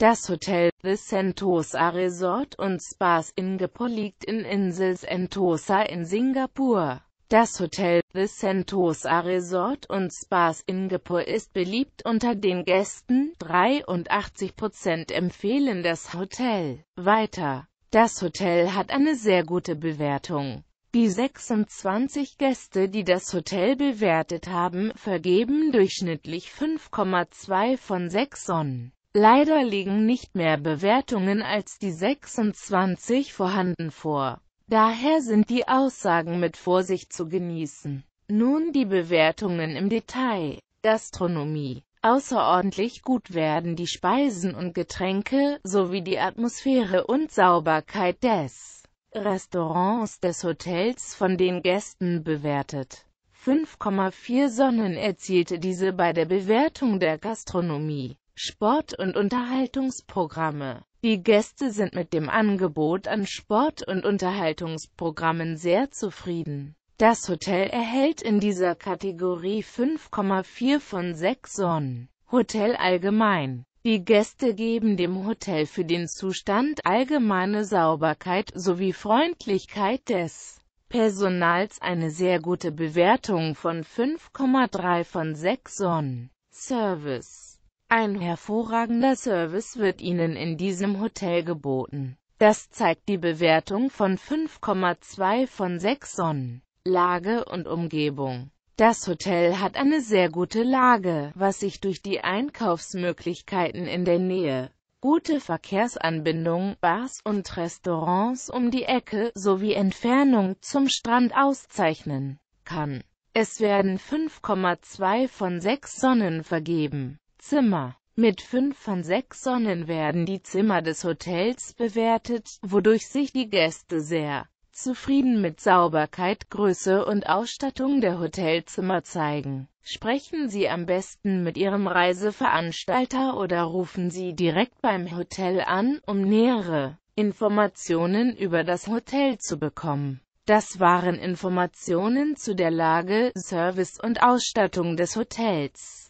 Das Hotel The Sentosa Resort und Spas Ingepo liegt in Insel Sentosa in Singapur. Das Hotel The Sentosa Resort und Spas Ingepo ist beliebt unter den Gästen, 83% empfehlen das Hotel. Weiter. Das Hotel hat eine sehr gute Bewertung. Die 26 Gäste, die das Hotel bewertet haben, vergeben durchschnittlich 5,2 von 6 Sonnen. Leider liegen nicht mehr Bewertungen als die 26 vorhanden vor. Daher sind die Aussagen mit Vorsicht zu genießen. Nun die Bewertungen im Detail. Gastronomie. Außerordentlich gut werden die Speisen und Getränke, sowie die Atmosphäre und Sauberkeit des Restaurants des Hotels von den Gästen bewertet. 5,4 Sonnen erzielte diese bei der Bewertung der Gastronomie. Sport- und Unterhaltungsprogramme. Die Gäste sind mit dem Angebot an Sport- und Unterhaltungsprogrammen sehr zufrieden. Das Hotel erhält in dieser Kategorie 5,4 von 6 Sonnen. Hotel allgemein. Die Gäste geben dem Hotel für den Zustand allgemeine Sauberkeit sowie Freundlichkeit des Personals eine sehr gute Bewertung von 5,3 von 6 Sonnen. Service ein hervorragender Service wird Ihnen in diesem Hotel geboten. Das zeigt die Bewertung von 5,2 von 6 Sonnen. Lage und Umgebung Das Hotel hat eine sehr gute Lage, was sich durch die Einkaufsmöglichkeiten in der Nähe, gute Verkehrsanbindung, Bars und Restaurants um die Ecke sowie Entfernung zum Strand auszeichnen kann. Es werden 5,2 von 6 Sonnen vergeben. Zimmer. Mit 5 von 6 Sonnen werden die Zimmer des Hotels bewertet, wodurch sich die Gäste sehr zufrieden mit Sauberkeit, Größe und Ausstattung der Hotelzimmer zeigen. Sprechen Sie am besten mit Ihrem Reiseveranstalter oder rufen Sie direkt beim Hotel an, um nähere Informationen über das Hotel zu bekommen. Das waren Informationen zu der Lage, Service und Ausstattung des Hotels.